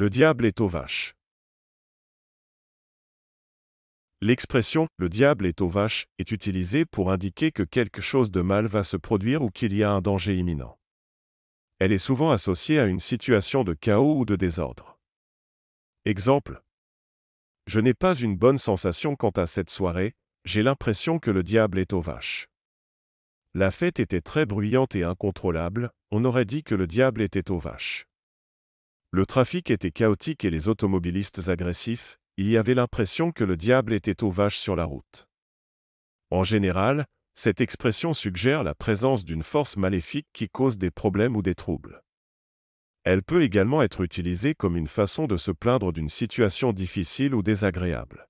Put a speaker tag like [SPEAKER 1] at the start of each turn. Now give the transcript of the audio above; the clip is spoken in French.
[SPEAKER 1] Le diable est aux vaches. L'expression « le diable est aux vaches » est utilisée pour indiquer que quelque chose de mal va se produire ou qu'il y a un danger imminent. Elle est souvent associée à une situation de chaos ou de désordre. Exemple. Je n'ai pas une bonne sensation quant à cette soirée, j'ai l'impression que le diable est aux vaches. La fête était très bruyante et incontrôlable, on aurait dit que le diable était aux vaches. Le trafic était chaotique et les automobilistes agressifs, il y avait l'impression que le diable était aux vaches sur la route. En général, cette expression suggère la présence d'une force maléfique qui cause des problèmes ou des troubles. Elle peut également être utilisée comme une façon de se plaindre d'une situation difficile ou désagréable.